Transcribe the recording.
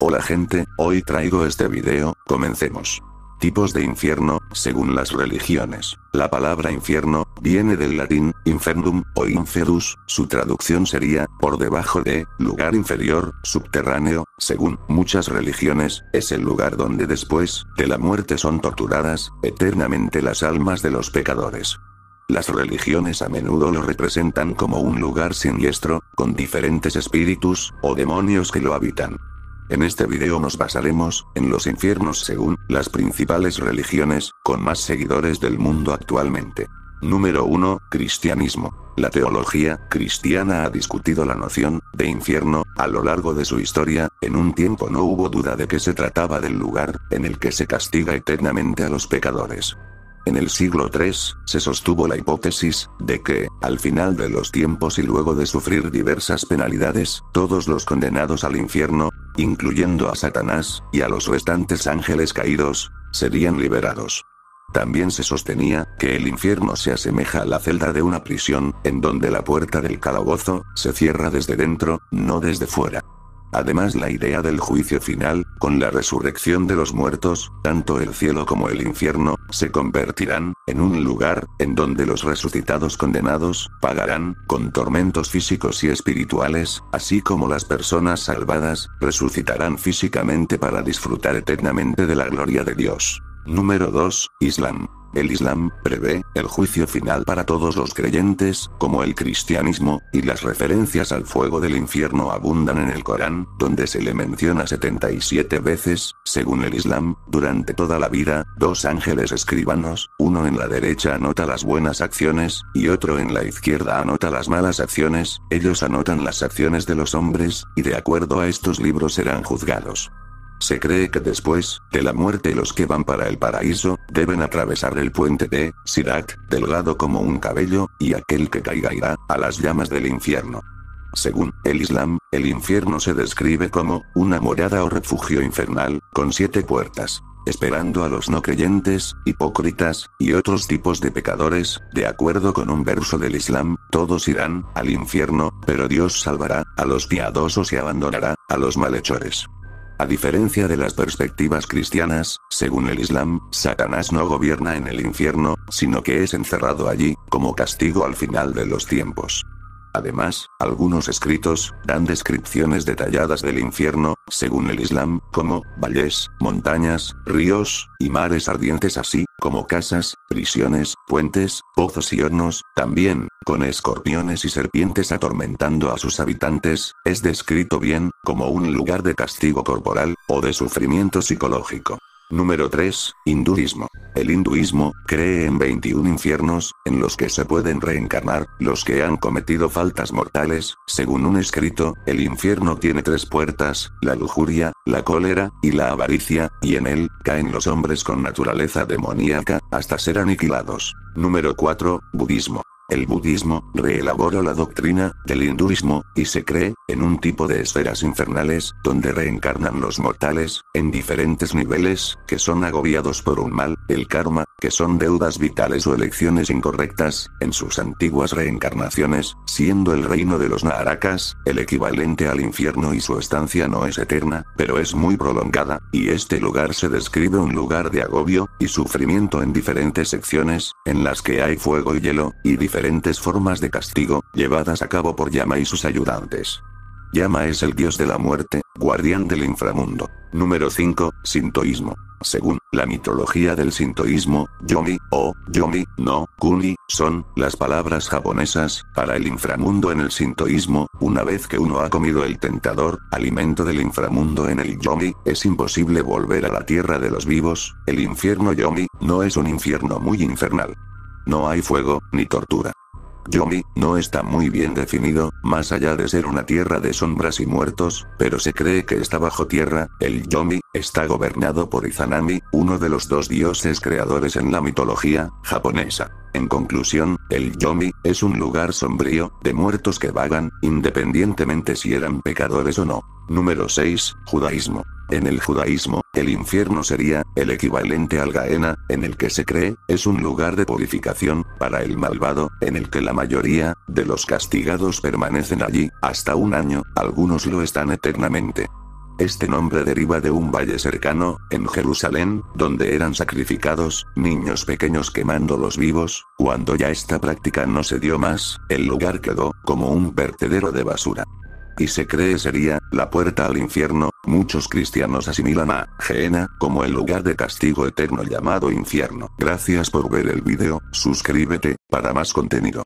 Hola gente, hoy traigo este video, comencemos. Tipos de infierno, según las religiones. La palabra infierno, viene del latín, infernum, o inferus, su traducción sería, por debajo de, lugar inferior, subterráneo, según muchas religiones, es el lugar donde después de la muerte son torturadas eternamente las almas de los pecadores. Las religiones a menudo lo representan como un lugar siniestro, con diferentes espíritus, o demonios que lo habitan. En este video nos basaremos, en los infiernos según, las principales religiones, con más seguidores del mundo actualmente. Número 1. Cristianismo. La teología cristiana ha discutido la noción de infierno a lo largo de su historia, en un tiempo no hubo duda de que se trataba del lugar en el que se castiga eternamente a los pecadores. En el siglo III, se sostuvo la hipótesis de que, al final de los tiempos y luego de sufrir diversas penalidades, todos los condenados al infierno incluyendo a Satanás, y a los restantes ángeles caídos, serían liberados. También se sostenía que el infierno se asemeja a la celda de una prisión, en donde la puerta del calabozo se cierra desde dentro, no desde fuera. Además la idea del juicio final, con la resurrección de los muertos, tanto el cielo como el infierno, se convertirán, en un lugar, en donde los resucitados condenados, pagarán, con tormentos físicos y espirituales, así como las personas salvadas, resucitarán físicamente para disfrutar eternamente de la gloria de Dios. Número 2. Islam. El Islam prevé el juicio final para todos los creyentes, como el cristianismo, y las referencias al fuego del infierno abundan en el Corán, donde se le menciona 77 veces, según el Islam, durante toda la vida, dos ángeles escribanos, uno en la derecha anota las buenas acciones, y otro en la izquierda anota las malas acciones, ellos anotan las acciones de los hombres, y de acuerdo a estos libros serán juzgados. Se cree que después de la muerte los que van para el paraíso deben atravesar el puente de Sirat, delgado como un cabello, y aquel que caiga irá a las llamas del infierno. Según el Islam, el infierno se describe como una morada o refugio infernal, con siete puertas, esperando a los no creyentes, hipócritas, y otros tipos de pecadores, de acuerdo con un verso del Islam, todos irán al infierno, pero Dios salvará a los piadosos y abandonará a los malhechores. A diferencia de las perspectivas cristianas, según el Islam, Satanás no gobierna en el infierno, sino que es encerrado allí, como castigo al final de los tiempos. Además, algunos escritos dan descripciones detalladas del infierno, según el Islam, como valles, montañas, ríos y mares ardientes, así como casas, prisiones, puentes, pozos y hornos. También, con escorpiones y serpientes atormentando a sus habitantes, es descrito bien, como un lugar de castigo corporal, o de sufrimiento psicológico. Número 3. Hinduismo. El hinduismo, cree en 21 infiernos, en los que se pueden reencarnar, los que han cometido faltas mortales, según un escrito, el infierno tiene tres puertas, la lujuria, la cólera, y la avaricia, y en él, caen los hombres con naturaleza demoníaca, hasta ser aniquilados. Número 4. Budismo. El budismo reelaboró la doctrina del hinduismo, y se cree, en un tipo de esferas infernales, donde reencarnan los mortales, en diferentes niveles, que son agobiados por un mal, el karma, que son deudas vitales o elecciones incorrectas, en sus antiguas reencarnaciones, siendo el reino de los Naharakas, el equivalente al infierno y su estancia no es eterna, pero es muy prolongada, y este lugar se describe un lugar de agobio, y sufrimiento en diferentes secciones, en las que hay fuego y hielo, y diferentes formas de castigo, llevadas a cabo por Yama y sus ayudantes. Yama es el dios de la muerte, guardián del inframundo. Número 5. Sintoísmo. Según la mitología del sintoísmo, yomi, o yomi, no, kuni, son las palabras japonesas para el inframundo en el sintoísmo. Una vez que uno ha comido el tentador, alimento del inframundo en el yomi, es imposible volver a la tierra de los vivos. El infierno yomi no es un infierno muy infernal. No hay fuego, ni tortura. Yomi, no está muy bien definido, más allá de ser una tierra de sombras y muertos, pero se cree que está bajo tierra, el Yomi, está gobernado por Izanami, uno de los dos dioses creadores en la mitología japonesa. En conclusión, el Yomi, es un lugar sombrío, de muertos que vagan, independientemente si eran pecadores o no. Número 6. Judaísmo. En el judaísmo, el infierno sería, el equivalente al Gaena, en el que se cree, es un lugar de purificación, para el malvado, en el que la mayoría, de los castigados permanecen allí, hasta un año, algunos lo están eternamente. Este nombre deriva de un valle cercano, en Jerusalén, donde eran sacrificados, niños pequeños quemándolos vivos, cuando ya esta práctica no se dio más, el lugar quedó, como un vertedero de basura y se cree sería, la puerta al infierno, muchos cristianos asimilan a, Gena, como el lugar de castigo eterno llamado infierno. Gracias por ver el video, suscríbete, para más contenido.